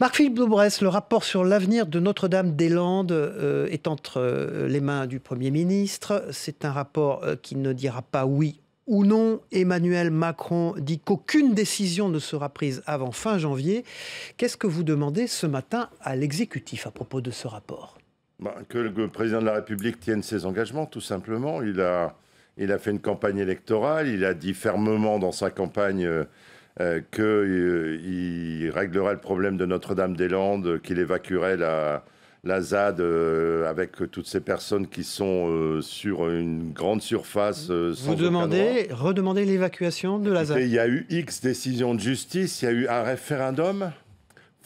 Marc-Philippe le rapport sur l'avenir de Notre-Dame-des-Landes euh, est entre euh, les mains du Premier ministre. C'est un rapport euh, qui ne dira pas oui ou non. Emmanuel Macron dit qu'aucune décision ne sera prise avant fin janvier. Qu'est-ce que vous demandez ce matin à l'exécutif à propos de ce rapport bah, Que le président de la République tienne ses engagements, tout simplement. Il a, il a fait une campagne électorale, il a dit fermement dans sa campagne euh, qu'il euh, réglerait le problème de Notre-Dame-des-Landes, qu'il évacuerait la, la ZAD euh, avec toutes ces personnes qui sont sur une grande surface. Vous demandez, redemandez l'évacuation de la ZAD. Il y a eu X décisions de justice, il y a eu un référendum.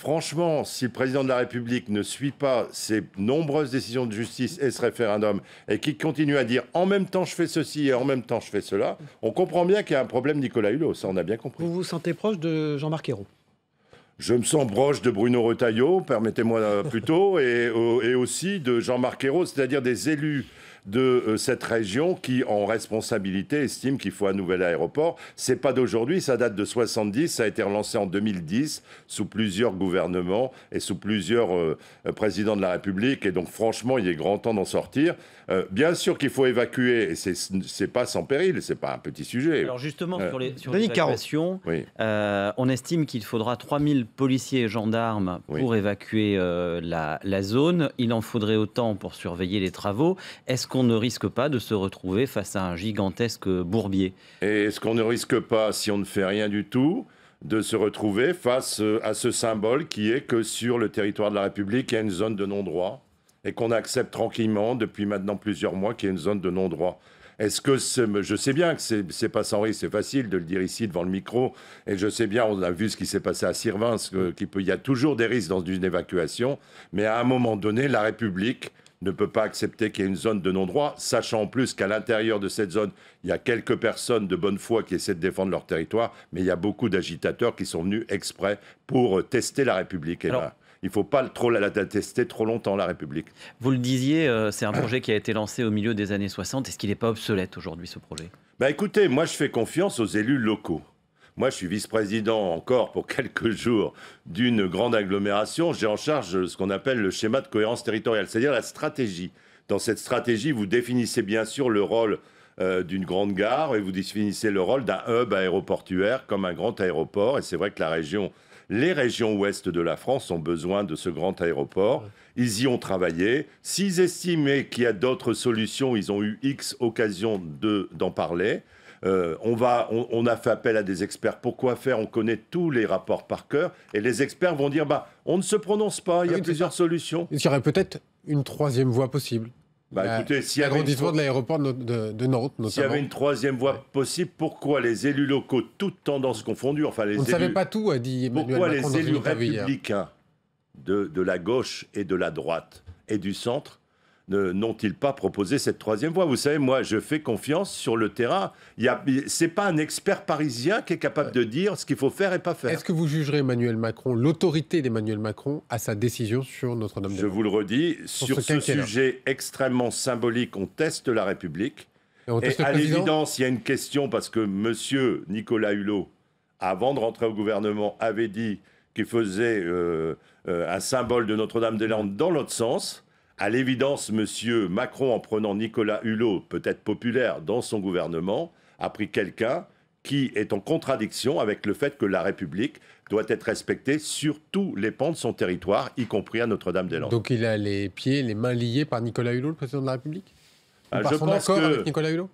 Franchement, si le président de la République ne suit pas ces nombreuses décisions de justice et ce référendum et qu'il continue à dire en même temps je fais ceci et en même temps je fais cela, on comprend bien qu'il y a un problème Nicolas Hulot, ça on a bien compris. Vous vous sentez proche de Jean-Marc Ayrault je me sens proche de Bruno Retailleau, permettez-moi euh, plutôt, et, et aussi de Jean-Marc Ayrault, c'est-à-dire des élus de euh, cette région qui, en responsabilité, estime qu'il faut un nouvel aéroport. C'est pas d'aujourd'hui, ça date de 70, ça a été relancé en 2010 sous plusieurs gouvernements et sous plusieurs euh, euh, présidents de la République. Et donc, franchement, il est grand temps d'en sortir. bien sûr qu'il faut évacuer, et c'est pas sans péril, c'est pas un petit sujet. Alors justement, sur les, sur les on estime qu'il faudra 3000 policiers et gendarmes pour évacuer la, la zone. Il en faudrait autant pour surveiller les travaux. Est-ce qu'on ne risque pas de se retrouver face à un gigantesque bourbier Et est-ce qu'on ne risque pas, si on ne fait rien du tout, de se retrouver face euh, à ce symbole qui est que sur le territoire de la République, il y a une zone de non-droit et qu'on accepte tranquillement depuis maintenant plusieurs mois qu'il y a une zone de non-droit est-ce que je sais bien que c'est pas sans risque, c'est facile de le dire ici devant le micro, et je sais bien, on a vu ce qui s'est passé à Sirvin, euh, qu'il y a toujours des risques dans une évacuation, mais à un moment donné, la République ne peut pas accepter qu'il y ait une zone de non-droit, sachant en plus qu'à l'intérieur de cette zone, il y a quelques personnes de bonne foi qui essaient de défendre leur territoire, mais il y a beaucoup d'agitateurs qui sont venus exprès pour euh, tester la République. il ne faut pas trop la, tester trop longtemps, la République. Vous le disiez, euh, c'est un projet qui a été lancé au milieu des années 60. Est-ce qu'il n'est pas obsolète aujourd'hui, ce projet bah Écoutez, moi je fais confiance aux élus locaux. Moi, je suis vice-président encore pour quelques jours d'une grande agglomération. J'ai en charge ce qu'on appelle le schéma de cohérence territoriale, c'est-à-dire la stratégie. Dans cette stratégie, vous définissez bien sûr le rôle euh, d'une grande gare et vous définissez le rôle d'un hub aéroportuaire comme un grand aéroport. Et c'est vrai que la région, les régions ouest de la France ont besoin de ce grand aéroport. Ils y ont travaillé. S'ils estimaient qu'il y a d'autres solutions, ils ont eu X occasions d'en parler. Euh, on, va, on, a fait appel à des experts. Pourquoi faire On connaît tous les rapports par cœur. Et les experts vont dire, bah, on ne se prononce pas, il y a plusieurs solutions. Il y aurait peut-être une troisième voie possible. Bah, euh, écoutez, de l'aéroport de, Nantes, S'il y avait une troisième voie possible, pourquoi les élus locaux, toutes tendances confondues, enfin les On ne pas tout, a dit Pourquoi les élus républicains de, de la gauche et de la droite et du centre n'ont-ils pas proposé cette troisième voie Vous savez, moi, je fais confiance sur le terrain. Ce n'est pas un expert parisien qui est capable de dire ce qu'il faut faire et pas faire. Est-ce que vous jugerez Emmanuel Macron, l'autorité d'Emmanuel Macron, à sa décision sur Notre-Dame Je vous le redis, sur, ce, sujet extrêmement symbolique, on teste la République. Et, à l'évidence, il y a une question, parce que M. Nicolas Hulot, avant de rentrer au gouvernement, avait dit qu'il faisait euh, euh, un symbole de Notre-Dame-des-Landes dans l'autre sens. À l'évidence, Monsieur Macron, en prenant Nicolas Hulot, peut-être populaire, dans son gouvernement, a pris quelqu'un qui est en contradiction avec le fait que la République doit être respectée sur tous les pans de son territoire, y compris à Notre-Dame-des-Landes. Donc il a les pieds, les mains liés par Nicolas Hulot, le président de la République ah, je pense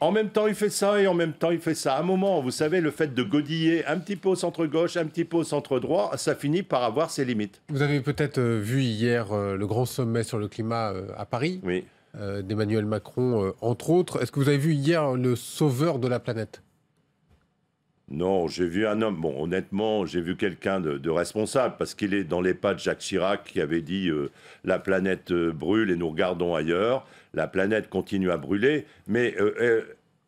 en même temps il fait ça et en même temps il fait ça. À un moment, vous savez, le fait de godiller un petit peu au centre gauche, un petit peu au centre droit, ça finit par avoir ses limites. Vous avez peut-être euh, vu hier euh, le grand sommet sur le climat euh, à Paris d'Emmanuel Macron, entre autres. Est-ce que vous avez vu hier le sauveur de la planète non, j'ai vu un homme, bon, honnêtement, j'ai vu quelqu'un de, responsable, parce qu'il est dans les pas de Jacques Chirac qui avait dit euh, La planète euh, brûle et nous regardons ailleurs, la planète continue à brûler, mais euh,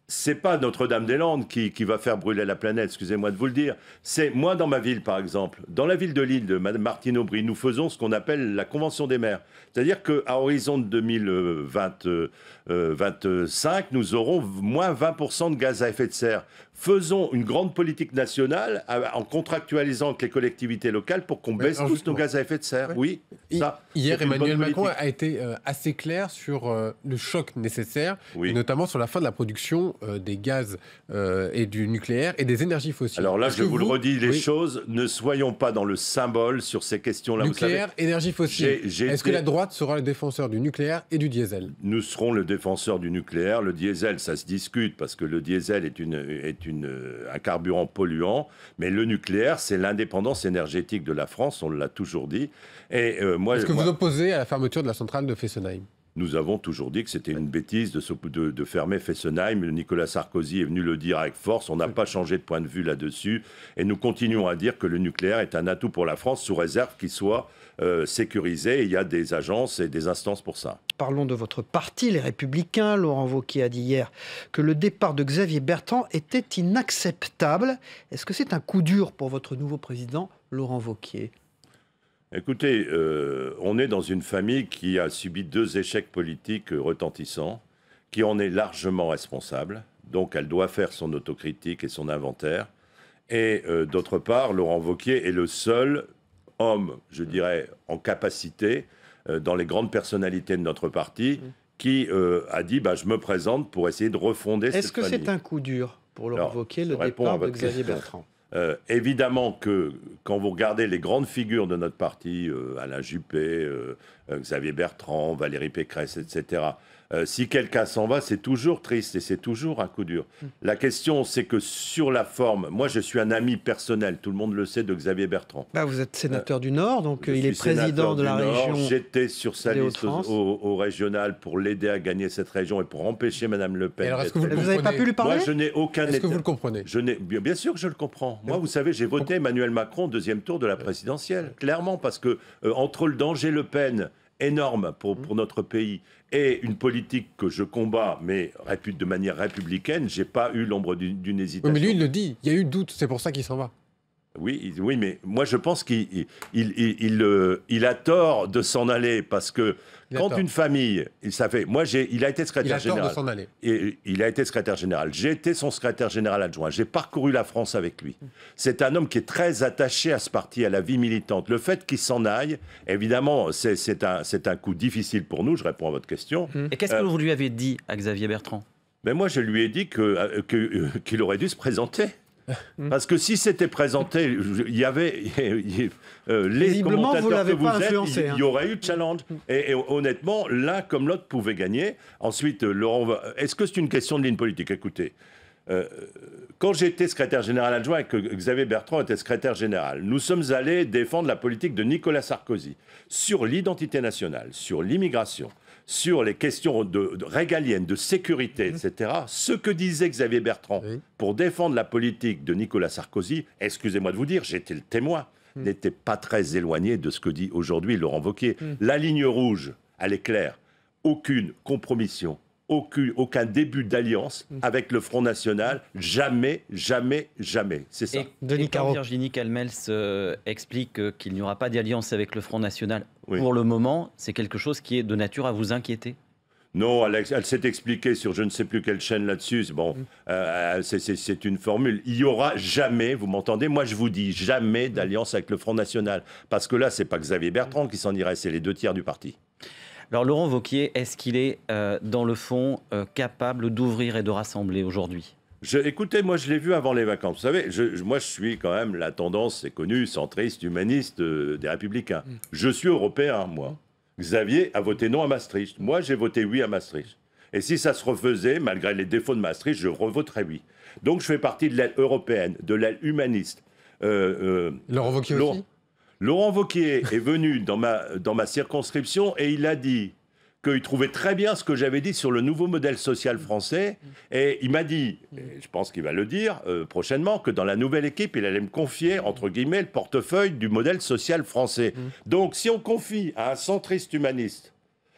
c'est pas Notre-Dame-des-Landes qui, va faire brûler la planète, excusez-moi de vous le dire. C'est moi dans ma ville, par exemple, dans la ville de Lille, de Martine Aubry, nous faisons ce qu'on appelle la Convention des maires. C'est-à-dire qu'à horizon de 2025, nous aurons moins 20% de gaz à effet de serre faisons une grande politique nationale euh, en contractualisant avec les collectivités locales pour qu'on baisse tous nos gaz à effet de serre. Oui. ça, Hier, Emmanuel Macron a été euh, assez clair sur euh, le choc nécessaire, notamment sur la fin de la production des gaz et du nucléaire et des énergies fossiles. Alors là, je vous, le redis, les choses, ne soyons pas dans le symbole sur ces questions-là. Nucléaire, énergie fossile. Est-ce que la droite sera le défenseur du nucléaire et du diesel Nous serons le défenseur du nucléaire. Le diesel, ça se discute parce que le diesel est une, est une euh, un carburant polluant, mais le nucléaire, c'est l'indépendance énergétique de la France, on l'a toujours dit. Et euh, moi, Est-ce que vous opposez à la fermeture de la centrale de Fessenheim nous avons toujours dit que c'était une bêtise de, fermer Fessenheim. Nicolas Sarkozy est venu le dire avec force. On n'a pas changé de point de vue là-dessus. Et nous continuons à dire que le nucléaire est un atout pour la France, sous réserve qu'il soit euh, sécurisé. il y a des agences et des instances pour ça. Parlons de votre parti, les Républicains. Laurent Wauquiez a dit hier que le départ de Xavier Bertrand était inacceptable. Est-ce que c'est un coup dur pour votre nouveau président, Laurent Vauquier? Écoutez, euh, on est dans une famille qui a subi deux échecs politiques euh, retentissants, qui en est largement responsable. Donc elle doit faire son autocritique et son inventaire. Et euh, d'autre part, Laurent Vauquier est le seul homme, je dirais, en capacité, dans les grandes personnalités de notre parti, mmh. qui a dit bah, Je me présente pour essayer de refonder cette famille. Est-ce que c'est un coup dur pour Laurent Vauquier, le départ de Xavier Bertrand euh, évidemment que quand vous regardez les grandes figures de notre parti, euh, Alain Juppé, euh, Xavier Bertrand, Valérie Pécresse, etc., euh, si quelqu'un s'en va, c'est toujours triste et c'est toujours un coup dur. Mm. La question, c'est que sur la forme, moi je suis un ami personnel, tout le monde le sait, de Xavier Bertrand. Bah, vous êtes sénateur euh, du Nord, donc euh, il est président de la région. J'étais sur sa liste au, régional pour l'aider à gagner cette région et pour empêcher Madame Le Pen. Alors, vous n'avez pas pu lui parler Moi, je n'ai aucun. Est-ce que vous le comprenez je bien, bien sûr que je le comprends. Moi, vous savez, j'ai voté Emmanuel Macron deuxième tour de la présidentielle, clairement, parce que entre le danger Le Pen énorme pour, mm. pour notre pays et une politique que je combats, mais répute de manière républicaine, je n'ai pas eu l'ombre d'une hésitation. mais lui, il le dit, il y a eu doute, c'est pour ça qu'il s'en va. Oui, oui, mais moi je pense qu'il euh, a tort de s'en aller parce que quand une famille, ça fait, moi j'ai, il a été secrétaire général. Il a tort de s'en aller. Et il a été secrétaire général. J'ai été son secrétaire général adjoint. J'ai parcouru la France avec lui. C'est un homme qui est très attaché à ce parti, à la vie militante. Le fait qu'il s'en aille, évidemment, c'est un, coup difficile pour nous. Je réponds à votre question. Hum. Et qu'est-ce que euh, vous lui avez dit à Xavier Bertrand mais ben, moi, je lui ai dit euh, qu'il aurait dû se présenter. Hmm. Parce que si c'était présenté, il y avait euh, les commentateurs que vous êtes, il hein. y, aurait eu challenge. Hmm. Et, honnêtement, l'un comme l'autre pouvait gagner. Ensuite, euh, Laurent, euh, est-ce que c'est une question de ligne politique Écoutez, quand j'étais secrétaire général adjoint et que Xavier Bertrand était secrétaire général, nous sommes allés défendre la politique de Nicolas Sarkozy sur l'identité nationale, sur l'immigration, sur les questions de, régaliennes, de sécurité, mhm. etc., ce que disait Xavier Bertrand pour défendre la politique de Nicolas Sarkozy, excusez-moi de vous dire, j'étais le témoin, mhm. n'était pas très éloigné de ce que dit aujourd'hui Laurent Vauquier. Mhm. La ligne rouge, elle est claire, aucune compromission, aucun, début d'alliance avec le Front National. Jamais, jamais, jamais. C'est ça. Et, quand Virginie Calmels euh, explique euh, qu'il n'y aura pas d'alliance avec le Front National pour le moment, c'est quelque chose qui est de nature à vous inquiéter non, elle, s'est expliquée sur je ne sais plus quelle chaîne là-dessus. Bon, mm. euh, euh, c'est une formule. Il y aura jamais, vous m'entendez Moi, je vous dis jamais d'alliance avec le Front National. Parce que là, ce n'est pas Xavier Bertrand qui s'en irait, c'est les deux tiers du parti. Alors, Laurent Vauquier, est-ce qu'il est, euh, dans le fond, capable d'ouvrir et de rassembler aujourd'hui écoutez, moi je l'ai vu avant les vacances. Vous savez, moi je suis quand même la tendance, c'est connu, centriste, humaniste euh, des républicains. Mm. Je suis européen, moi. Xavier a voté non à Maastricht. Moi j'ai voté oui à Maastricht. Et si ça se refaisait, malgré les défauts de Maastricht, je revoterais oui. Donc je fais partie de l'aile européenne, de l'aile humaniste. Euh, euh, Laurent Wauquiez aussi Laurent Wauquiez est venu dans ma, dans ma circonscription et il a dit qu'il trouvait très bien ce que j'avais dit sur le nouveau modèle social mm. français. Mm. Et il m'a dit, mm. et je pense qu'il va le dire euh, prochainement, que dans la nouvelle équipe, il allait me confier, entre guillemets, le portefeuille du modèle social français. Donc si on confie à un centriste humaniste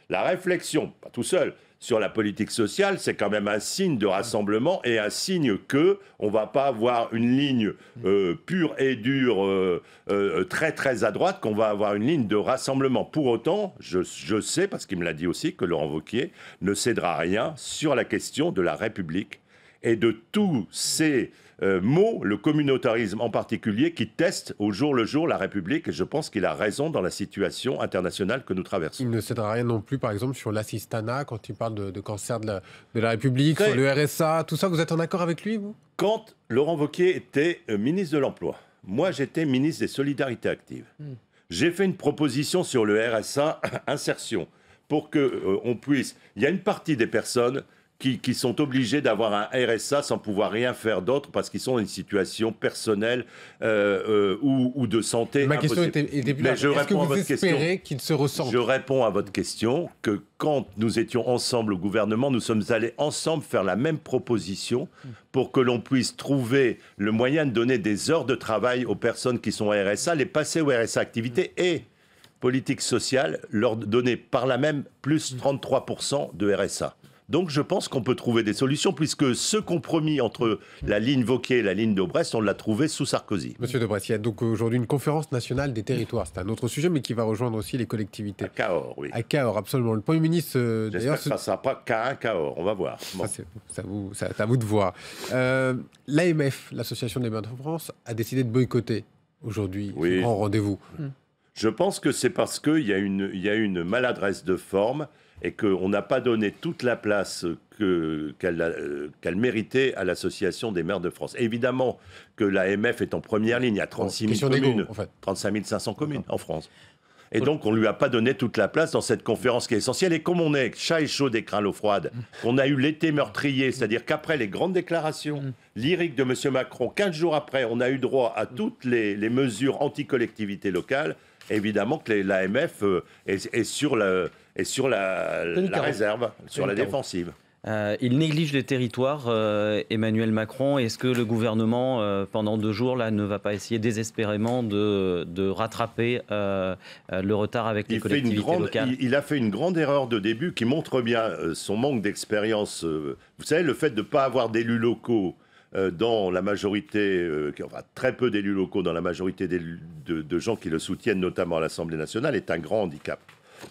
la réflexion, pas tout seul, sur la politique sociale, c'est quand même un signe de rassemblement et un signe que on va pas avoir une ligne euh, pure et dure, euh, euh, très très à droite, qu'on va avoir une ligne de rassemblement. Pour autant, je, sais, parce qu'il me l'a dit aussi, que Laurent Vauquier ne cédera rien sur la question de la République et de tous ces euh, mot, le communautarisme en particulier, qui teste au jour le jour la République. Et je pense qu'il a raison dans la situation internationale que nous traversons. Il ne cédera rien non plus, par exemple, sur l'assistanat, quand il parle de, cancer de la, République, sur le RSA, tout ça. Vous êtes en accord avec lui, vous Quand Laurent Wauquiez était euh, ministre de l'Emploi, moi j'étais ministre des Solidarités actives. Hmm. J'ai fait une proposition sur le RSA insertion pour que euh, on puisse. Il y a une partie des personnes qui, sont obligés d'avoir un RSA sans pouvoir rien faire d'autre parce qu'ils sont dans une situation personnelle euh, euh, ou, de santé. Ma question était, est plus je réponds que vous à votre espérez qu'ils se ressentent Je réponds à votre question que quand nous étions ensemble au gouvernement, nous sommes allés ensemble faire la même proposition pour que l'on puisse trouver le moyen de donner des heures de travail aux personnes qui sont RSA, les passer au RSA activité et politique sociale, leur donner par la même plus 33% de RSA. Donc je pense qu'on peut trouver des solutions, puisque ce compromis entre la ligne Vauquier et la ligne de Brest, on l'a trouvé sous Sarkozy. Monsieur de Brest, il y a donc aujourd'hui une conférence nationale des territoires. C'est un autre sujet, mais qui va rejoindre aussi les collectivités. À Cahors, oui. À Cahors, absolument. Le Premier ministre, euh, d'ailleurs... ça ne sera pas qu'à Cahors, on va voir. Ça, vous, à, vous de voir. Euh, L'AMF, l'Association des maires de France, a décidé de boycotter aujourd'hui oui. grand rendez-vous. Mmh. Je pense que c'est parce qu'il y, y a une maladresse de forme et qu'on n'a pas donné toute la place euh, qu'elle méritait à l'Association des maires de France. Évidemment que l'AMF est en première ligne à 36 000 communes, 35 500 communes en France. Et donc, on ne lui a pas donné toute la place dans cette conférence qui est essentielle. Et comme on est chat et chaud des crins l'eau froide, qu'on mm. a eu l'été meurtrier, c'est-à-dire qu'après les grandes déclarations mm. lyriques de M. Macron, 15 jours après, on a eu droit à mm. toutes les, mesures anti-collectivité locales. Évidemment que l'AMF euh, est, est, sur la et sur la, réserve, sur la défensive. Euh, il néglige les territoires, euh, Emmanuel Macron. Est-ce que le gouvernement, euh, pendant deux jours, là, ne va pas essayer désespérément de, rattraper le retard avec les il collectivités locales il, a fait une grande erreur de début qui montre bien son manque d'expérience. vous savez, le fait de ne pas avoir d'élus locaux dans la majorité, enfin très peu d'élus locaux dans la majorité de gens qui le soutiennent, notamment à l'Assemblée nationale, est un grand handicap.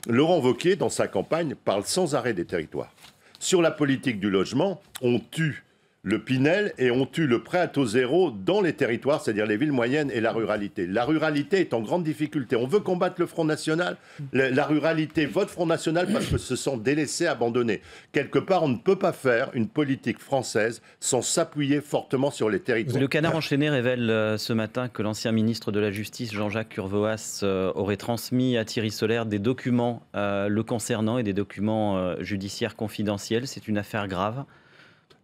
Laurent Vauquier, dans sa campagne, parle sans arrêt des territoires. Sur la politique du logement, on tue le Pinel et on tue le prêt à taux zéro dans les territoires, c'est-à-dire les villes moyennes et la ruralité. La ruralité est en grande difficulté. On veut combattre le Front National, la ruralité vote Front National parce que se sont délaissés, abandonnés. Quelque part, on ne peut pas faire une politique française sans s'appuyer fortement sur les territoires. Le canard enchaîné révèle euh, ce matin que l'ancien ministre de la Justice, Jean-Jacques Curvoas, euh, aurait transmis à Thierry Solaire des documents euh, le concernant et des documents judiciaires confidentiels. C'est une affaire grave.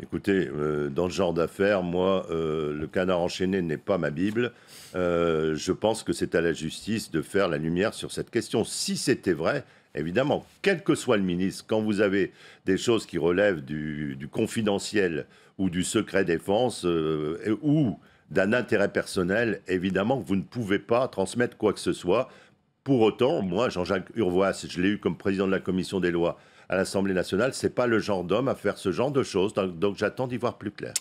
Écoutez, euh, dans ce genre d'affaires, moi, euh, le canard enchaîné n'est pas ma Bible. Euh, je pense que c'est à la justice de faire la lumière sur cette question. Si c'était vrai, évidemment, quel que soit le ministre, quand vous avez des choses qui relèvent du, du confidentiel ou du secret défense ou d'un intérêt personnel, évidemment, vous ne pouvez pas transmettre quoi que ce soit. Pour autant, moi, Jean-Jacques Urvoas, je l'ai eu comme président de la commission des lois à l'Assemblée nationale. C'est pas le genre d'homme à faire ce genre de choses. Donc, donc j'attends d'y voir plus clair.